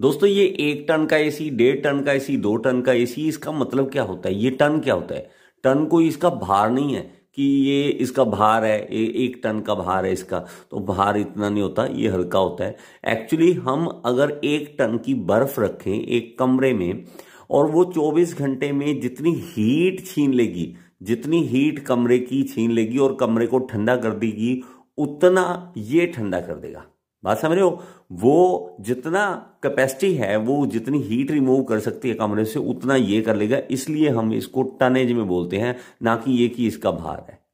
दोस्तों ये एक टन का एसी डेढ़ टन का एसी दो टन का एसी इसका मतलब क्या होता है ये टन क्या होता है टन कोई इसका भार नहीं है कि ये इसका भार है ए, एक टन का भार है इसका तो भार इतना नहीं होता ये हल्का होता है एक्चुअली हम अगर एक टन की बर्फ रखें एक कमरे में और वो 24 घंटे में जितनी हीट छीन लेगी जितनी हीट कमरे की छीन लेगी और कमरे को ठंडा कर देगी उतना ये ठंडा कर देगा बात समझ रहे हो वो जितना कैपेसिटी है वो जितनी हीट रिमूव कर सकती है कमरे से उतना ये कर लेगा इसलिए हम इसको टनेज में बोलते हैं ना कि ये कि इसका भार है